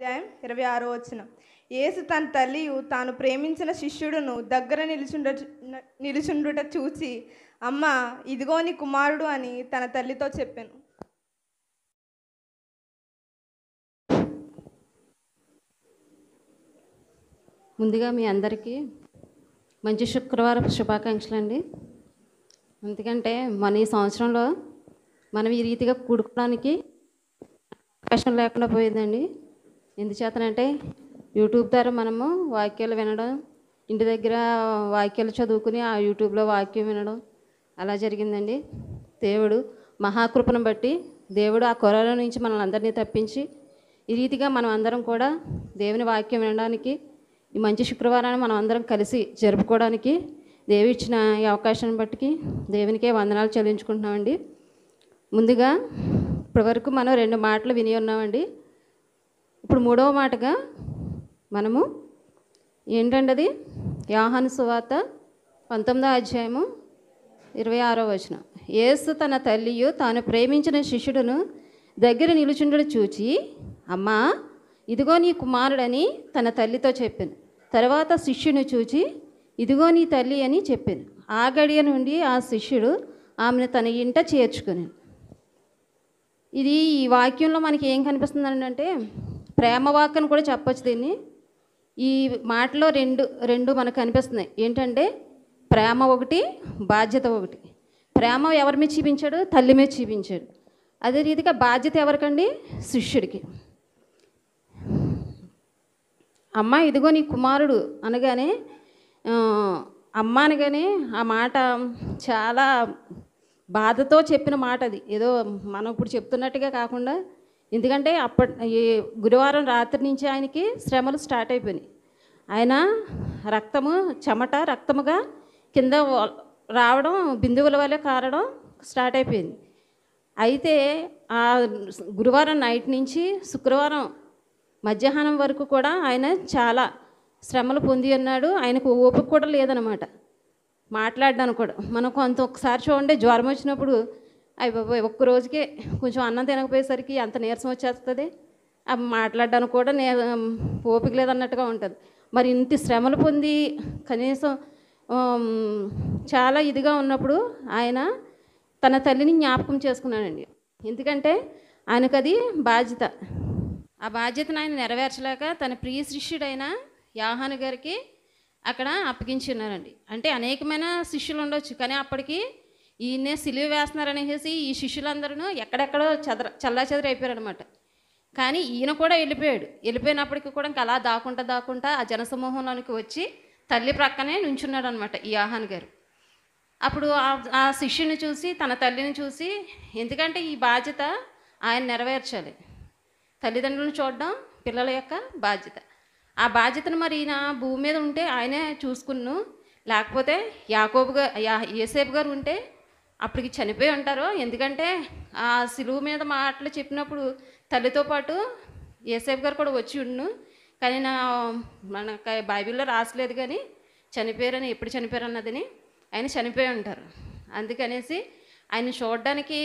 అధ్యాయం ఇరవై ఆరో వచ్చిన యేసు తన తల్లి తాను ప్రేమించిన శిష్యుడును దగ్గర నిలుచుండ నిలుచుండుట చూచి అమ్మ ఇదిగో నీ కుమారుడు అని తన తల్లితో చెప్పాను ముందుగా మీ అందరికీ మంచి శుక్రవారం శుభాకాంక్షలు అండి ఎందుకంటే మన ఈ సంవత్సరంలో మనం ఈ రీతిగా కూడుకోవడానికి అవకాశం లేకుండా పోయిందండి ఎందుచేతనంటే యూట్యూబ్ ద్వారా మనము వాక్యాలు వినడం ఇంటి దగ్గర వాక్యాలు చదువుకుని ఆ యూట్యూబ్లో వాక్యం వినడం అలా జరిగిందండి దేవుడు మహాకృపను బట్టి దేవుడు ఆ కరోనా నుంచి మనల్ని అందరినీ తప్పించి ఈ రీతిగా మనం అందరం కూడా దేవుని వాక్యం వినడానికి ఈ మంచి శుక్రవారాన్ని మనం అందరం కలిసి జరుపుకోవడానికి దేవి ఇచ్చిన ఈ అవకాశాన్ని బట్టి దేవునికే వందనాలు చెల్లించుకుంటున్నామండి ముందుగా ఇప్పటివరకు మనం రెండు మాటలు విని ఉన్నామండి ఇప్పుడు మూడవ మాటగా మనము ఏంటండి అది యాహను సువార్త పంతొమ్మిదో అధ్యాయము ఇరవై ఆరో వచనం యేసు తన తల్లియు తాను ప్రేమించిన శిష్యుడును దగ్గర నిలుచుండడు చూచి అమ్మా ఇదిగో నీ కుమారుడని తన తల్లితో చెప్పాను తర్వాత శిష్యుని చూచి ఇదిగో నీ తల్లి అని చెప్పాను ఆ గడియ నుండి ఆ శిష్యుడు ఆమెను తన ఇంట చేర్చుకుని ఇది ఈ వాక్యంలో మనకి ఏం కనిపిస్తుంది అంటే ప్రేమవాక్ అని కూడా చెప్పచ్చు దీన్ని ఈ మాటలో రెండు రెండు మనకు కనిపిస్తున్నాయి ఏంటంటే ప్రేమ ఒకటి బాధ్యత ఒకటి ప్రేమ ఎవరి మీద చూపించాడు తల్లి మీద చూపించాడు అదే రీతిగా బాధ్యత ఎవరికండి శిష్యుడికి అమ్మ ఇదిగో నీ కుమారుడు అనగానే అమ్మ అనగానే ఆ మాట చాలా బాధతో చెప్పిన మాట అది ఏదో మనం ఇప్పుడు చెప్తున్నట్టుగా కాకుండా ఎందుకంటే అప్పటి గురువారం రాత్రి నుంచి ఆయనకి శ్రమలు స్టార్ట్ అయిపోయినాయి ఆయన రక్తము చెమట రక్తముగా కింద రావడం బిందువుల వల్లే కారడం స్టార్ట్ అయిపోయింది అయితే ఆ గురువారం నైట్ నుంచి శుక్రవారం మధ్యాహ్నం వరకు కూడా ఆయన చాలా శ్రమలు పొంది ఉన్నాడు ఆయనకు ఓపిక కూడా లేదనమాట మాట్లాడడానికి కూడా మనకు అంత ఒకసారి చూడండి జ్వరం వచ్చినప్పుడు అవి ఒక్క రోజుకే కొంచెం అన్నం తినకపోయేసరికి అంత నీరసం వచ్చేస్తుంది అవి మాట్లాడడానికి కూడా నే ఓపిక లేదన్నట్టుగా ఉంటుంది మరి ఇంత శ్రమలు పొంది కనీసం చాలా ఇదిగా ఉన్నప్పుడు ఆయన తన తల్లిని జ్ఞాపకం చేసుకున్నాడండి ఎందుకంటే అది బాధ్యత ఆ బాధ్యతను ఆయన నెరవేర్చలేక తన ప్రియ శిష్యుడైన యాహాను గారికి అక్కడ అప్పగించి ఉన్నారండి అంటే అనేకమైన శిష్యులు ఉండొచ్చు కానీ అప్పటికి ఈయనే సిలువ వేస్తున్నారనేసి ఈ శిష్యులందరూ ఎక్కడెక్కడో చెదర చల్లా అనమాట కానీ ఈయన కూడా వెళ్ళిపోయాడు వెళ్ళిపోయినప్పటికీ కూడా ఇంకా అలా దాకుంటా దాకుంటా ఆ జనసమూహంలోనికి వచ్చి తల్లి ప్రక్కనే నుంచున్నాడు అనమాట ఈ ఆహాన్ గారు అప్పుడు ఆ శిష్యుని చూసి తన తల్లిని చూసి ఎందుకంటే ఈ బాధ్యత ఆయన నెరవేర్చాలి తల్లిదండ్రులను చూడడం పిల్లల యొక్క బాధ్యత ఆ బాధ్యతను మరి ఈయన భూమి మీద ఉంటే ఆయనే చూసుకున్ను లేకపోతే యాకోబు గారు ఏసేపు గారు ఉంటే అప్పటికి చనిపోయి ఉంటారు ఎందుకంటే ఆ సిలువు మీద మాటలు చెప్పినప్పుడు తల్లితో పాటు ఏసేఫ్ గారు కూడా వచ్చి ఉండు కానీ నా మన బైబిల్లో రాసలేదు కానీ చనిపోయారని ఎప్పుడు చనిపోయారు అన్నదని ఆయన చనిపోయి ఉంటారు అందుకనేసి ఆయన చూడడానికి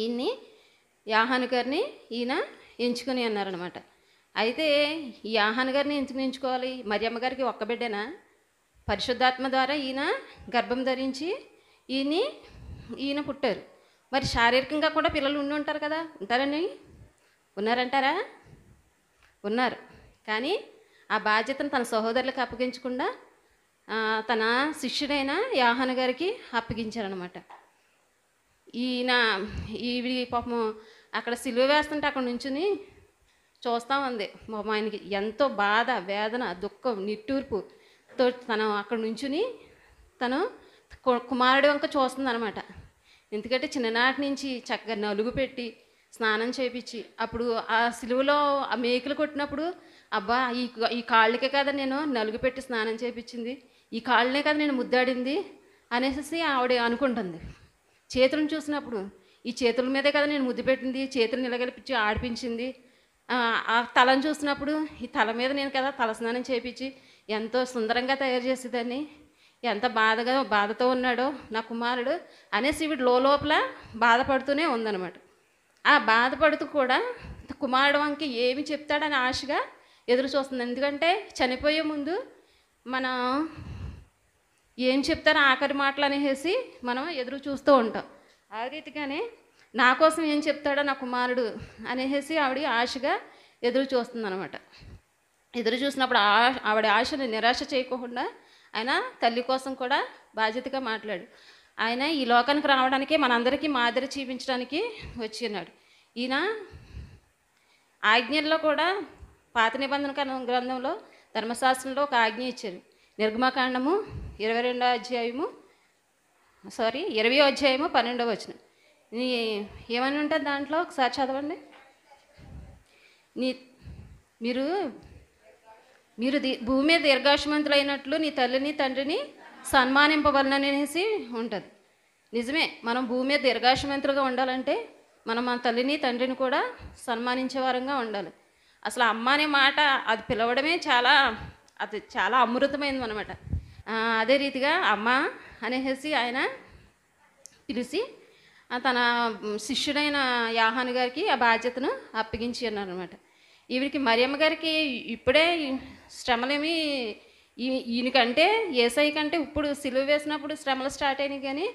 ఈయన్ని యాహాను గారిని ఈయన ఎంచుకుని అన్నారనమాట అయితే ఈ యాహాను గారిని ఎందుకు ఎంచుకోవాలి మరి గారికి ఒక్క బిడ్డనా పరిశుద్ధాత్మ ద్వారా ఈయన గర్భం ధరించి ఈయన ఈయన పుట్టారు మరి శారీరకంగా కూడా పిల్లలు ఉండి ఉంటారు కదా ఉంటారని ఉన్నారంటారా ఉన్నారు కానీ ఆ బాధ్యతను తన సహోదరులకు అప్పగించకుండా తన శిష్యుడైన యాహన గారికి అప్పగించారనమాట ఈయన ఈవిడి పాపం అక్కడ సిలువ వేస్తుంటే అక్కడ నుంచుని చూస్తూ ఉంది పాపం ఆయనకి ఎంతో బాధ వేదన దుఃఖం నిట్టూర్పు తో తను అక్కడ నుంచుని తను కుమారుడు వంక చూస్తుంది అనమాట ఎందుకంటే చిన్ననాటి నుంచి చక్కగా నలుగు పెట్టి స్నానం చేపించి అప్పుడు ఆ సిలువలో ఆ మేకలు కొట్టినప్పుడు అబ్బా ఈ ఈ కాళ్ళకే కదా నేను నలుగు పెట్టి స్నానం చేపించింది ఈ కాళ్ళనే కదా నేను ముద్దాడింది అనేసి ఆవిడ అనుకుంటుంది చేతులను చూసినప్పుడు ఈ చేతుల మీదే కదా నేను ముద్దు పెట్టింది చేతులు నిలగలిపించి ఆడిపించింది ఆ తలను చూసినప్పుడు ఈ తల మీద నేను కదా తల స్నానం చేపించి ఎంతో సుందరంగా తయారు చేసేదాన్ని ఎంత బాధగా బాధతో ఉన్నాడో నా కుమారుడు అనేసి వీడు లోపల బాధపడుతూనే ఉందన్నమాట ఆ బాధపడుతూ కూడా కుమారుడు వంక ఏమి చెప్తాడని ఆశగా ఎదురు చూస్తుంది ఎందుకంటే చనిపోయే ముందు మనం ఏం చెప్తారో ఆఖరి మాటలు అనేసి మనం ఎదురు చూస్తూ ఉంటాం ఆ రీతిగానే నా కోసం ఏం చెప్తాడో నా కుమారుడు అనేసి ఆవిడ ఆశగా ఎదురు చూస్తుంది అనమాట ఎదురు చూసినప్పుడు ఆవిడ ఆశని నిరాశ చేయకుండా ఆయన తల్లి కోసం కూడా బాధ్యతగా మాట్లాడు ఆయన ఈ లోకానికి రావడానికి మనందరికీ మాదిరి చూపించడానికి వచ్చినాడు ఈయన ఆజ్ఞల్లో కూడా పాత నిబంధన గ్రంథంలో ధర్మశాస్త్రంలో ఒక ఆజ్ఞ ఇచ్చారు నిర్గమకాండము ఇరవై రెండో అధ్యాయము సారీ ఇరవై అధ్యాయము పన్నెండవ వచ్చిన నీ ఏమని ఉంటుంది దాంట్లో ఒకసారి చదవండి నీ మీరు మీరు భూమి దీర్ఘాశమంతులైనట్లు నీ తల్లిని తండ్రిని సన్మానింపవలననేసి ఉంటుంది నిజమే మనం భూమి దీర్ఘాశమంతులుగా ఉండాలంటే మనం మన తల్లిని తండ్రిని కూడా సన్మానించే వారంగా ఉండాలి అసలు అమ్మ అనే మాట అది పిలవడమే చాలా అది చాలా అమృతమైంది అనమాట అదే రీతిగా అమ్మ అనేసి ఆయన పిలిచి తన శిష్యుడైన యాహాను గారికి ఆ బాధ్యతను అప్పగించి అన్నారనమాట ఈవిడికి మరియమ్మ గారికి ఇప్పుడే శ్రమలేమి ఈయనకంటే ఏసఐ కంటే ఇప్పుడు సిలువ వేసినప్పుడు శ్రమలు స్టార్ట్ అయినాయి కానీ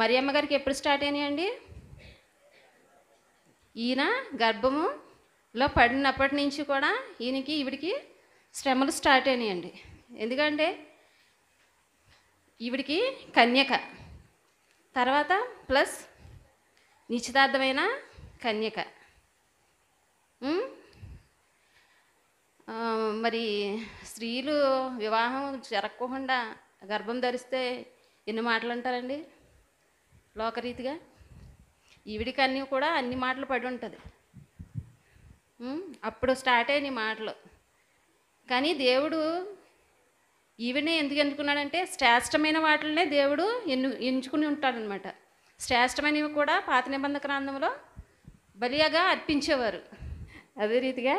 మరియమ్మ గారికి ఎప్పుడు స్టార్ట్ అయినాయండి ఈయన గర్భములో పడినప్పటి నుంచి కూడా ఈయనకి ఈవిడికి శ్రమలు స్టార్ట్ అయినాయండి ఎందుకంటే ఈవిడికి కన్యక తర్వాత ప్లస్ నిశ్చితార్థమైన కన్యక మరి స్త్రీలు వివాహం జరగకుండా గర్భం ధరిస్తే ఎన్ని మాటలు అంటారండి లోకరీతిగా ఈవిడికి అన్నీ కూడా అన్ని మాటలు పడి ఉంటుంది అప్పుడు స్టార్ట్ అయిన మాటలు కానీ దేవుడు ఈవిడనే ఎందుకు ఎందుకున్నాడంటే శ్రేష్టమైన వాటినే దేవుడు ఎన్ను ఎంచుకుని ఉంటాడనమాట శ్రేష్టమైనవి కూడా పాత నిబంధన గ్రంథంలో బలియాగా అర్పించేవారు అదే రీతిగా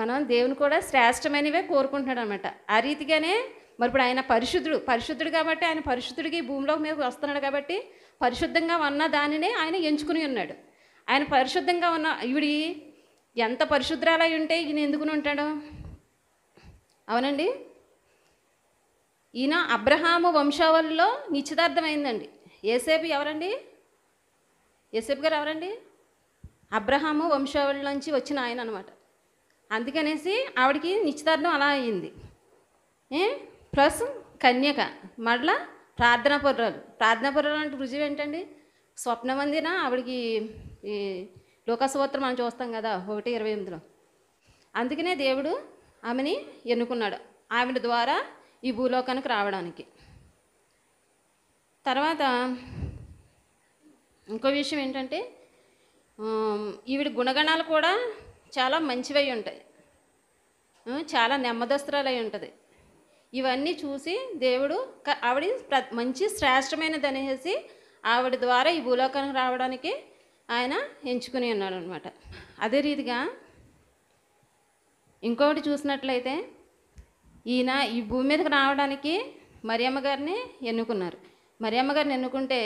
మనం దేవుని కూడా శ్రేష్టమైనవే కోరుకుంటున్నాడు అనమాట ఆ రీతిగానే మరి ఇప్పుడు ఆయన పరిశుద్ధుడు పరిశుద్ధుడు కాబట్టి ఆయన పరిశుద్ధుడికి భూమిలోకి మీద వస్తున్నాడు కాబట్టి పరిశుద్ధంగా ఉన్న దానినే ఆయన ఎంచుకుని ఉన్నాడు ఆయన పరిశుద్ధంగా ఉన్న ఈవిడి ఎంత అయి ఉంటే ఈయన ఎందుకుని ఉంటాడు అవునండి ఈయన అబ్రహాము వంశావళిలో నిశ్చితార్థమైందండి ఏసేపు ఎవరండి ఏసేపు గారు ఎవరండి అబ్రహాము వంశావళి నుంచి వచ్చిన ఆయన అనమాట అందుకనేసి ఆవిడకి నిశ్చితార్థం అలా అయింది ప్లస్ కన్యక మళ్ళా ప్రార్థన పొర్రాలు ప్రార్థనా పొర్రాలు అంటే రుజువు ఏంటండి స్వప్నమందిన ఆవిడకి ఈ లోకసూత్రం మనం చూస్తాం కదా ఒకటి ఇరవై ఎనిమిదిలో అందుకనే దేవుడు ఆమెని ఎన్నుకున్నాడు ఆవిడ ద్వారా ఈ భూలోకానికి రావడానికి తర్వాత ఇంకో విషయం ఏంటంటే ఈవిడ గుణగణాలు కూడా చాలా మంచివై ఉంటాయి చాలా నెమ్మదస్త్రాలు అయి ఉంటుంది ఇవన్నీ చూసి దేవుడు ఆవిడ మంచి శ్రేష్టమైనదనేసి ఆవిడ ద్వారా ఈ భూలోకానికి రావడానికి ఆయన ఎంచుకుని ఉన్నాడు అనమాట అదే రీతిగా ఇంకొకటి చూసినట్లయితే ఈయన ఈ భూమి మీదకి రావడానికి మరియమ్మ గారిని ఎన్నుకున్నారు మరియమ్మ గారిని ఎన్నుకుంటే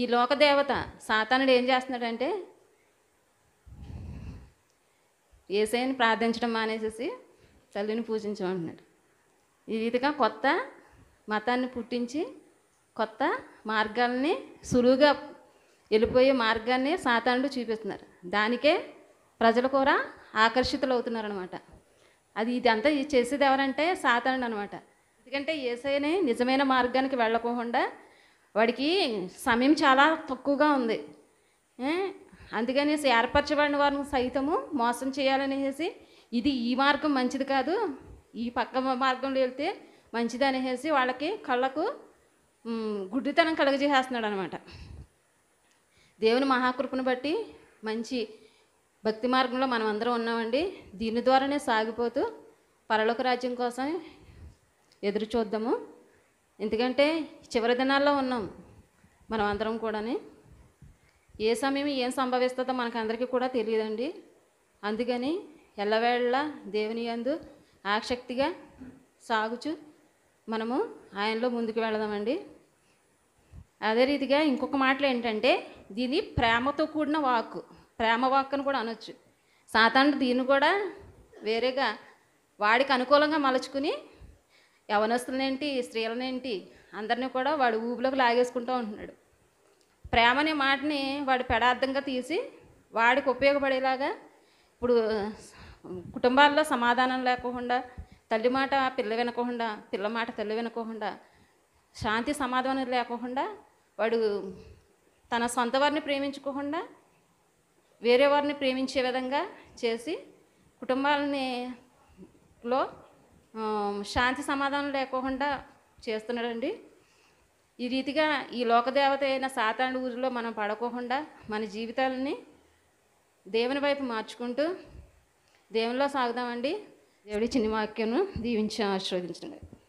ఈ లోకదేవత సాతానుడు ఏం చేస్తున్నాడంటే ఏసైని ప్రార్థించడం మానేసేసి తల్లిని పూజించమంటున్నాడు ఈ రీతిగా కొత్త మతాన్ని పుట్టించి కొత్త మార్గాల్ని సులువుగా వెళ్ళిపోయే మార్గాన్ని సాతానుడు చూపిస్తున్నారు దానికే ప్రజలు కూడా ఆకర్షితులు అవుతున్నారు అనమాట అది ఇదంతా ఇది చేసేది ఎవరంటే సాతానుడు అనమాట ఎందుకంటే ఏసైని నిజమైన మార్గానికి వెళ్ళకోకుండా వాడికి సమయం చాలా తక్కువగా ఉంది అందుకనేసి ఏర్పరచబడిన వారిని సైతము మోసం చేయాలనేసి ఇది ఈ మార్గం మంచిది కాదు ఈ పక్క మార్గంలో వెళ్తే మంచిది అనేసి వాళ్ళకి కళ్ళకు గుడ్డితనం కలగజేసేస్తున్నాడు అనమాట దేవుని మహాకృపను బట్టి మంచి భక్తి మార్గంలో మనం అందరం ఉన్నామండి దీని ద్వారానే సాగిపోతూ పరలోక రాజ్యం కోసం ఎదురు చూద్దాము ఎందుకంటే చివరి దినాల్లో ఉన్నాం మనం అందరం కూడా ఏ సమయం ఏం సంభవిస్తుందో అందరికీ కూడా తెలియదండి అందుకని ఎల్లవేళ దేవుని యందు ఆసక్తిగా సాగుచు మనము ఆయనలో ముందుకు వెళదామండి అదే రీతిగా ఇంకొక మాటలు ఏంటంటే దీని ప్రేమతో కూడిన వాక్కు ప్రేమ వాక్ అని కూడా అనొచ్చు సాతాను దీన్ని కూడా వేరేగా వాడికి అనుకూలంగా మలుచుకుని యవనస్తులనేంటి స్త్రీలనేంటి అందరినీ కూడా వాడు ఊబిలోకి లాగేసుకుంటూ ఉంటున్నాడు ప్రేమ అనే మాటని వాడు పెడార్థంగా తీసి వాడికి ఉపయోగపడేలాగా ఇప్పుడు కుటుంబాల్లో సమాధానం లేకుండా తల్లి మాట పిల్ల వినకుండా పిల్ల మాట తల్లి వినకుండా శాంతి సమాధానం లేకోకుండా వాడు తన సొంత వారిని ప్రేమించుకోకుండా వేరే వారిని ప్రేమించే విధంగా చేసి కుటుంబాలని లో శాంతి సమాధానం లేకుండా చేస్తున్నాడండి ఈ రీతిగా ఈ లోకదేవత అయిన సాతాండు ఊరిలో మనం పడకోకుండా మన జీవితాలని దేవుని వైపు మార్చుకుంటూ దేవునిలో సాగుదామండి దేవుడి చిన్న వాక్యను దీవించి ఆశీర్వదించండి